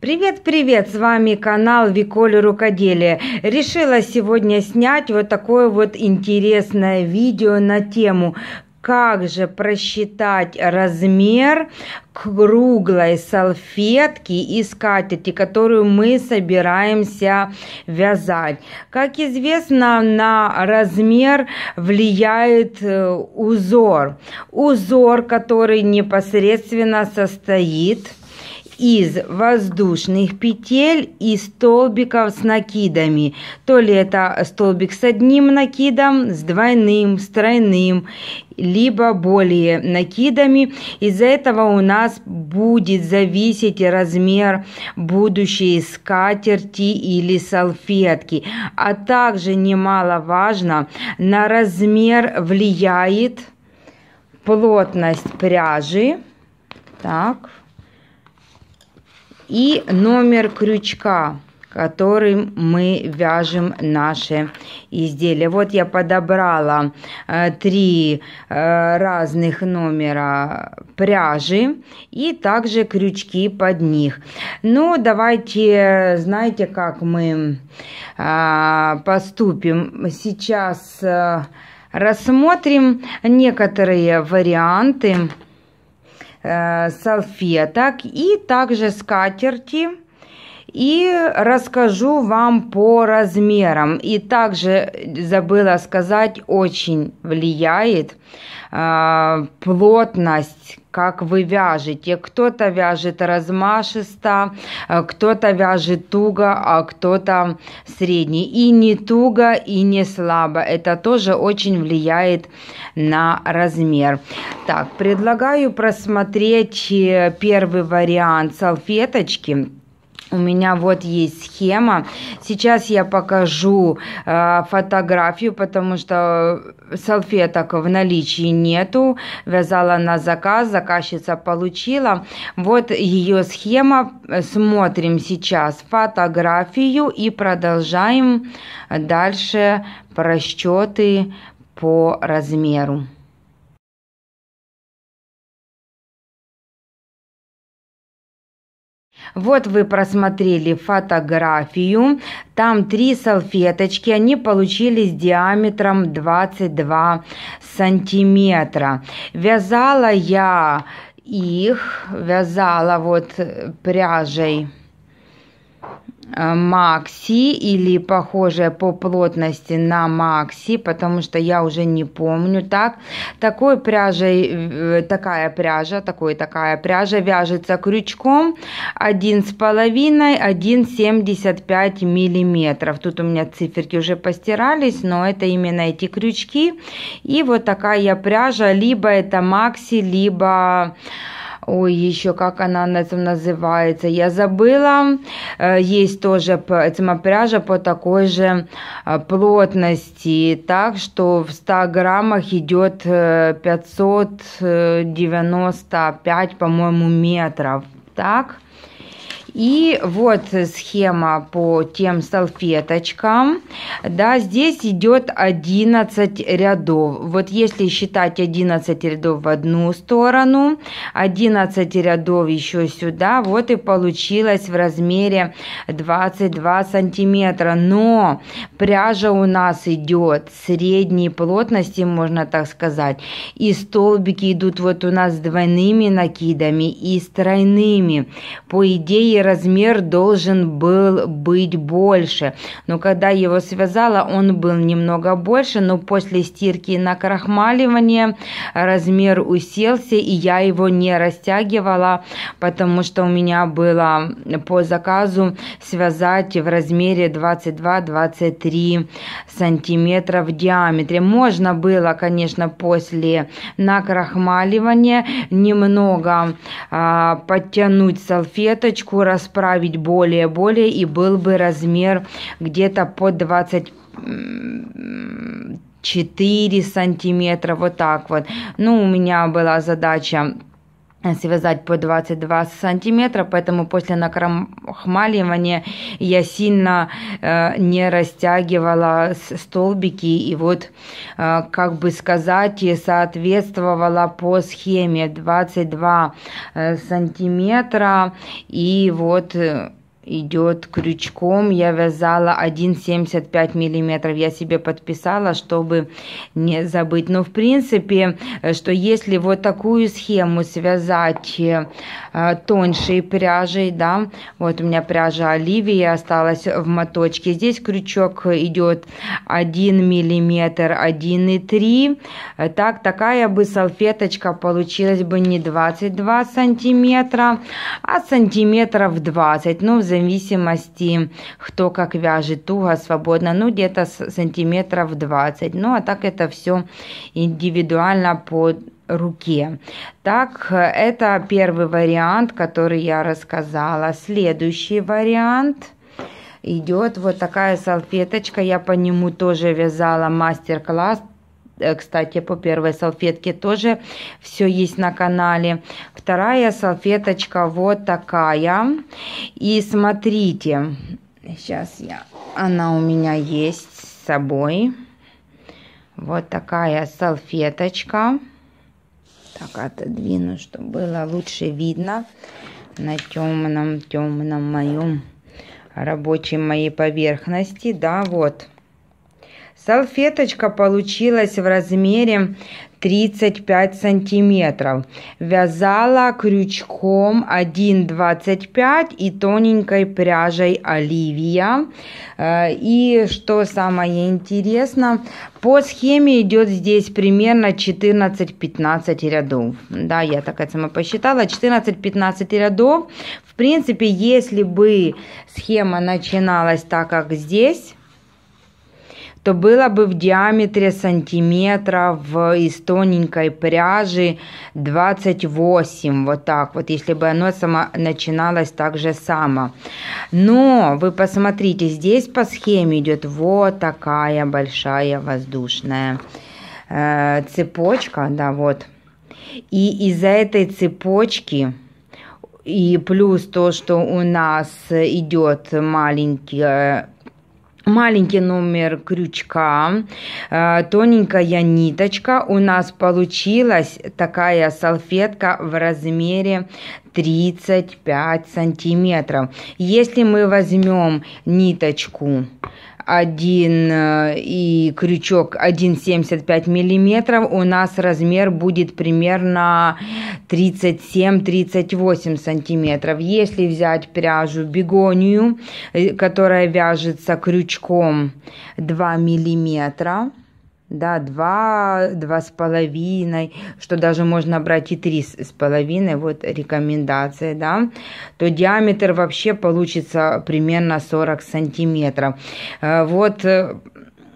Привет-привет, с вами канал Виколи Рукоделие. Решила сегодня снять вот такое вот интересное видео на тему как же просчитать размер круглой салфетки и скатерти, которую мы собираемся вязать. Как известно, на размер влияет э, узор. Узор, который непосредственно состоит из воздушных петель и столбиков с накидами. То ли это столбик с одним накидом, с двойным, с тройным, либо более накидами. Из-за этого у нас будет зависеть размер будущей скатерти или салфетки. А также немаловажно, на размер влияет плотность пряжи. Так и номер крючка которым мы вяжем наши изделия. Вот я подобрала э, три э, разных номера пряжи и также крючки под них. Ну, давайте, знаете, как мы э, поступим. Сейчас э, рассмотрим некоторые варианты. Э, салфеток и также скатерти и расскажу вам по размерам. И также забыла сказать, очень влияет э, плотность, как вы вяжете. Кто-то вяжет размашисто, а, кто-то вяжет туго, а кто-то средний. И не туго, и не слабо. Это тоже очень влияет на размер. Так, предлагаю просмотреть э, первый вариант салфеточки у меня вот есть схема. Сейчас я покажу э, фотографию, потому что салфеток в наличии нету. Вязала на заказ, заказчица получила. Вот ее схема. Смотрим сейчас фотографию и продолжаем дальше расчеты по размеру. Вот вы просмотрели фотографию. Там три салфеточки. Они получились диаметром 22 сантиметра. Вязала я их, вязала вот пряжей. Э, Макси или похожая по плотности на Макси, потому что я уже не помню так. Такой пряжей, э, такая пряжа, такой такая пряжа вяжется крючком 1,5, 1,75 миллиметров. Тут у меня циферки уже постирались, но это именно эти крючки. И вот такая пряжа, либо это Макси, либо... Ой, еще как она на этом называется, я забыла. Э, есть тоже пряжа по такой же э, плотности, так что в 100 граммах идет 595, э, по-моему, метров, так? И вот схема по тем салфеточкам. Да, здесь идет 11 рядов. Вот если считать 11 рядов в одну сторону, 11 рядов еще сюда, вот и получилось в размере 22 сантиметра. Но пряжа у нас идет средней плотности, можно так сказать. И столбики идут вот у нас с двойными накидами и с тройными. По идее размер должен был быть больше. Но когда его связала, он был немного больше, но после стирки и накрахмаливания размер уселся, и я его не растягивала, потому что у меня было по заказу связать в размере 22-23 сантиметра в диаметре. Можно было, конечно, после накрахмаливания немного а, подтянуть салфеточку, расправить более-более, и был бы размер где-то под 20 4 сантиметра, вот так вот. Ну, у меня была задача связать по 22 сантиметра, поэтому после накрахмаливания я сильно э, не растягивала столбики и вот, э, как бы сказать, соответствовала по схеме 22 э, сантиметра и вот э, идет крючком. Я вязала 1,75 миллиметров. Я себе подписала, чтобы не забыть. Но в принципе, что если вот такую схему связать э, тоньшей пряжей, да, вот у меня пряжа оливия осталась в моточке. Здесь крючок идет 1 миллиметр, и 1,3. Так, такая бы салфеточка получилась бы не 22 сантиметра, а сантиметров 20. Ну, в зависимости, кто как вяжет, туго, свободно, ну где-то сантиметров 20. Ну а так это все индивидуально под руке. Так, это первый вариант, который я рассказала. Следующий вариант идет вот такая салфеточка. Я по нему тоже вязала мастер-класс Э, кстати, по первой салфетке тоже все есть на канале. Вторая салфеточка вот такая. И смотрите, сейчас я, она у меня есть с собой. Вот такая салфеточка. Так, отодвину, чтобы было лучше видно на темном, темном моем рабочем моей поверхности. Да, вот. Салфеточка получилась в размере 35 сантиметров. Вязала крючком 1,25 и тоненькой пряжей Оливия. Э, и что самое интересное, по схеме идет здесь примерно 14-15 рядов. Да, я такая сама посчитала, 14-15 рядов. В принципе, если бы схема начиналась так, как здесь, то было бы в диаметре сантиметров из тоненькой пряжи 28, вот так вот, если бы оно само начиналось так же само. Но вы посмотрите, здесь по схеме идет вот такая большая воздушная э, цепочка, да, вот. И из-за этой цепочки и плюс то, что у нас идет маленькая э, маленький номер крючка, э, тоненькая ниточка. У нас получилась такая салфетка в размере 35 сантиметров. Если мы возьмем ниточку 1 э, и крючок 1,75 миллиметров, у нас размер будет примерно 37-38 сантиметров. Если взять пряжу бегонию, э, которая вяжется крючком 2 миллиметра, да, два, два с половиной, что даже можно брать и три с половиной, вот рекомендация, да, то диаметр вообще получится примерно 40 сантиметров. Э, вот э,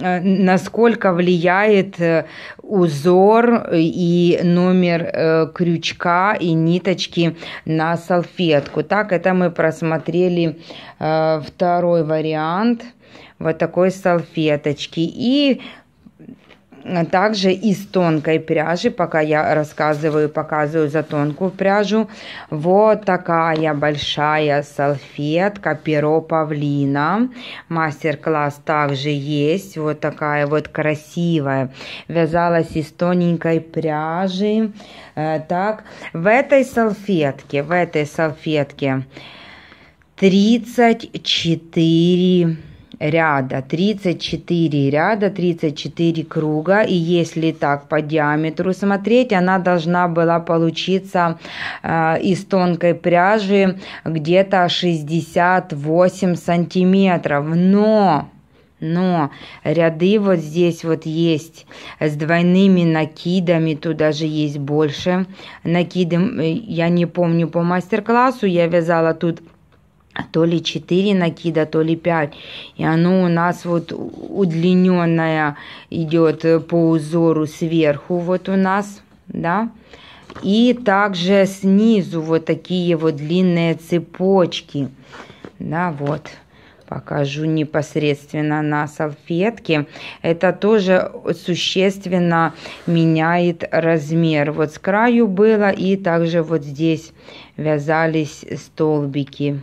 насколько влияет э, узор и номер крючка и ниточки на салфетку. Так, это мы просмотрели второй вариант вот такой салфеточки. И также из тонкой пряжи, пока я рассказываю, показываю за тонкую пряжу, вот такая большая салфетка, перо павлина, мастер-класс также есть, вот такая вот красивая, вязалась из тоненькой пряжи, э, так, в этой салфетке, в этой салфетке 34 ряда, 34 ряда, 34 круга. И если так по диаметру смотреть, она должна была получиться э, из тонкой пряжи где-то 68 сантиметров. Но но ряды вот здесь вот есть с двойными накидами, тут даже есть больше накиды. Э, я не помню по мастер-классу, я вязала тут а то ли 4 накида, то ли 5. И оно у нас вот удлиненное идет по узору сверху вот у нас, да. И также снизу вот такие вот длинные цепочки. Да, вот покажу непосредственно на салфетке. Это тоже существенно меняет размер. Вот с краю было и также вот здесь вязались столбики.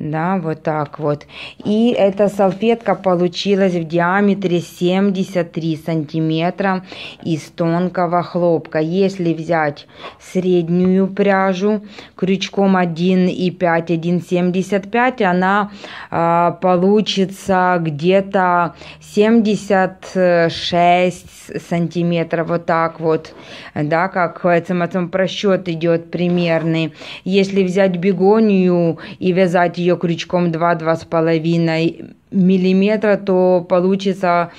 Да, вот так вот. И эта салфетка получилась в диаметре 73 сантиметра из тонкого хлопка. Если взять среднюю пряжу крючком 1,5, 1,75, она э, получится где-то 76 сантиметров. Вот так вот, да, как этом, этом просчет идет примерный. Если взять бегонию и вязать ее крючком 2-2,5 миллиметра, то получится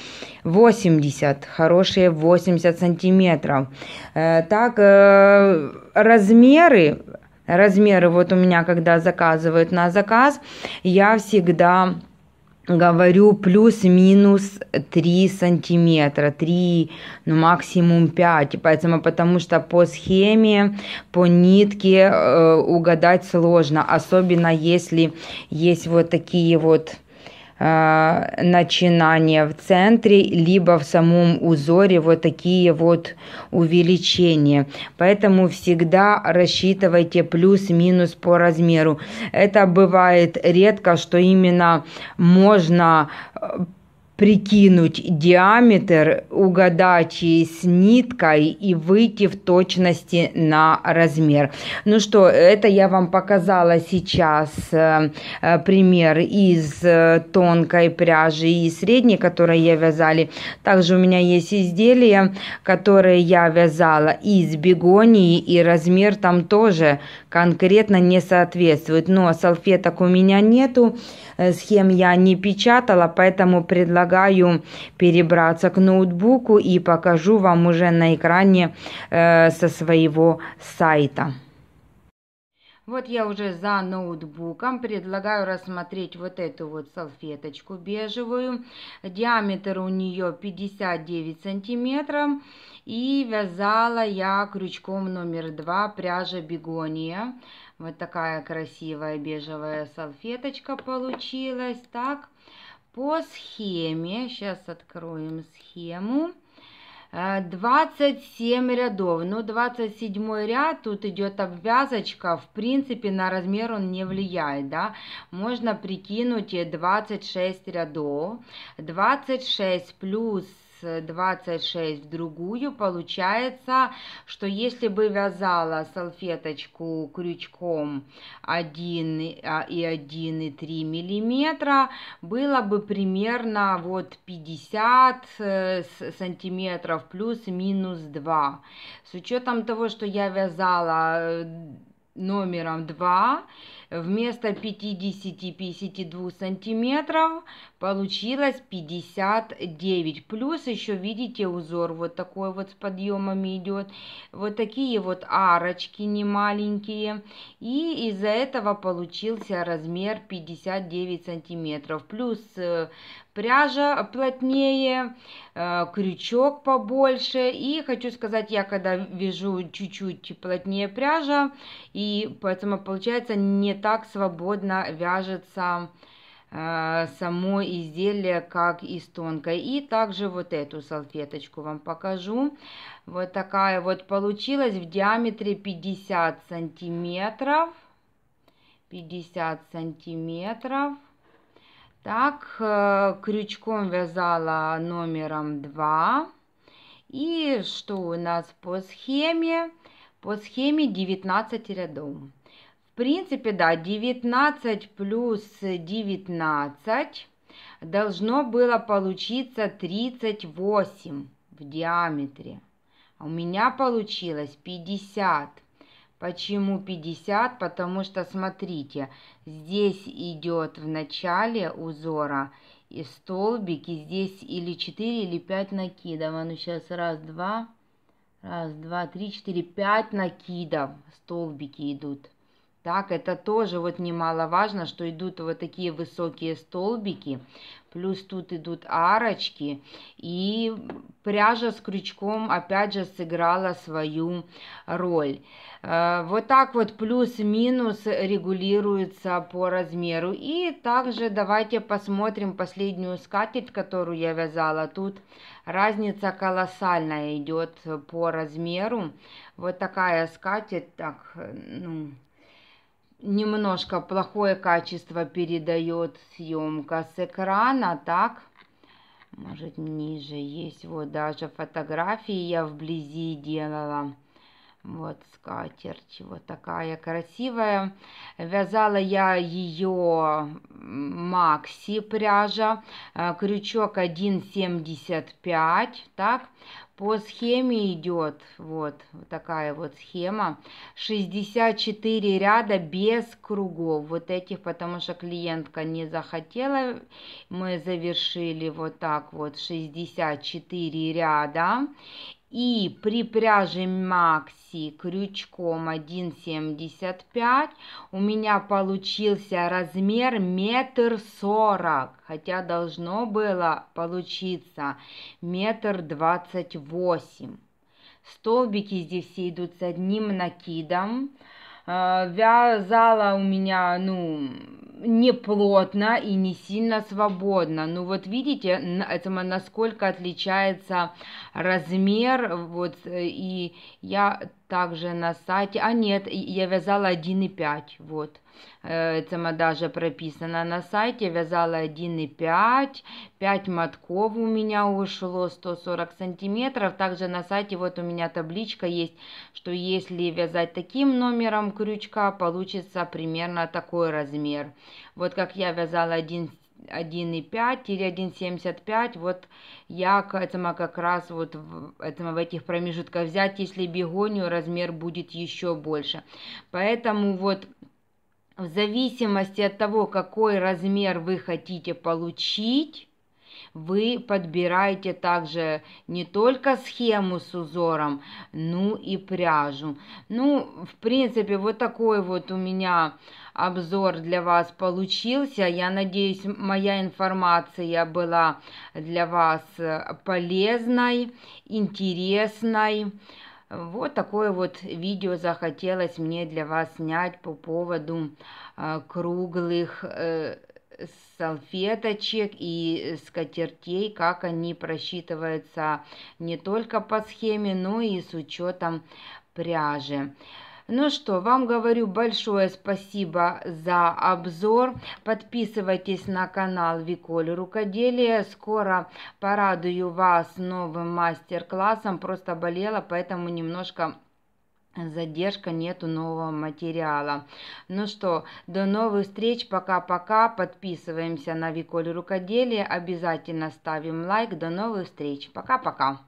80, хорошие 80 сантиметров. Э, так, э, размеры, размеры вот у меня, когда заказывают на заказ, я всегда говорю, плюс-минус 3 сантиметра, 3, ну максимум 5, поэтому потому что по схеме, по нитке э, угадать сложно, особенно если есть вот такие вот Э, начинания в центре, либо в самом узоре вот такие вот увеличения. Поэтому всегда рассчитывайте плюс-минус по размеру. Это бывает редко, что именно можно э, прикинуть диаметр, угадать с ниткой и выйти в точности на размер. Ну что, это я вам показала сейчас э, э, пример из э, тонкой пряжи и средней, которые я вязали. Также у меня есть изделия, которые я вязала из бегонии, и размер там тоже конкретно не соответствует. Но салфеток у меня нету, схем я не печатала, поэтому предлагаю предлагаю перебраться к ноутбуку и покажу вам уже на экране э, со своего сайта. Вот я уже за ноутбуком предлагаю рассмотреть вот эту вот салфеточку бежевую. Диаметр у нее 59 сантиметров. И вязала я крючком номер 2 пряжа бегония. Вот такая красивая бежевая салфеточка получилась. Так, по схеме, сейчас откроем схему, 27 э, рядов, но ну, 27 ряд, тут идет обвязочка, в принципе на размер он не влияет, да, можно прикинуть 26 э, рядов, 26 плюс 26 в другую, получается, что если бы вязала салфеточку крючком 1 а, и 1 и 3 миллиметра, было бы примерно вот 50 э, сантиметров плюс-минус 2. С учетом того, что я вязала э, номером 2 вместо 50-52 сантиметров получилось 59 плюс еще видите узор вот такой вот с подъемами идет вот такие вот арочки не маленькие и из-за этого получился размер 59 сантиметров плюс э, пряжа плотнее, э, крючок побольше. И хочу сказать, я когда вяжу чуть-чуть плотнее пряжа, и поэтому получается не так свободно вяжется э, само изделие, как из тонкой. И также вот эту салфеточку вам покажу. Вот такая вот получилась в диаметре 50 сантиметров. 50 сантиметров. Так, э, крючком вязала номером 2. И что у нас по схеме? По схеме 19 рядов. В принципе, да, 19 плюс 19 должно было получиться 38 в диаметре. А у меня получилось 50. Почему 50? Потому что, смотрите, здесь идет в начале узора и столбики здесь или 4, или 5 накидов. А ну сейчас раз, два, раз, два, три, четыре, пять накидов, столбики идут. Так, это тоже вот немаловажно, что идут вот такие высокие столбики, Плюс тут идут арочки. И пряжа с крючком опять же сыграла свою роль. Э, вот так вот плюс-минус регулируется по размеру. И также давайте посмотрим последнюю скатерть, которую я вязала. Тут разница колоссальная идет по размеру. Вот такая скатерть. Так, ну, немножко плохое качество передает съемка с экрана, так? Может, ниже есть. Вот даже фотографии я вблизи делала. Вот скатерть, вот такая красивая. Вязала я ее Макси пряжа, э, крючок 1,75, так, по схеме идет, вот, вот такая вот схема, 64 ряда без кругов, вот этих, потому что клиентка не захотела, мы завершили вот так вот 64 ряда, и при пряже Макси крючком 1,75 у меня получился размер метр сорок, хотя должно было получиться метр двадцать восемь. Столбики здесь все идут с одним накидом, Э, вязала у меня, ну, не плотно и не сильно свободно. Ну вот видите, это насколько отличается размер, вот, э, и я также на сайте, а нет, я вязала 1,5, вот це э, даже прописано на сайте, вязала 1,5, 5 мотков у меня ушло 140 сантиметров. Также на сайте вот у меня табличка есть, что если вязать таким номером крючка, получится примерно такой размер. Вот как я вязала 1 1,5 или 1,75, вот я к этому как раз вот в, этому, в этих промежутках взять, если бегонию размер будет еще больше. Поэтому вот в зависимости от того, какой размер вы хотите получить, вы подбираете также не только схему с узором, ну и пряжу. Ну, в принципе, вот такой вот у меня обзор для вас получился. Я надеюсь, моя информация была для вас полезной, интересной. Вот такое вот видео захотелось мне для вас снять по поводу э, круглых э, салфеточек и скатертей, как они просчитываются не только по схеме, но и с учетом пряжи. Ну что, вам говорю большое спасибо за обзор. Подписывайтесь на канал Виколь Рукоделие. Скоро порадую вас новым мастер-классом. Просто болела, поэтому немножко задержка, нету нового материала. Ну что, до новых встреч, пока-пока, подписываемся на Виколь Рукоделие, обязательно ставим лайк, до новых встреч, пока-пока.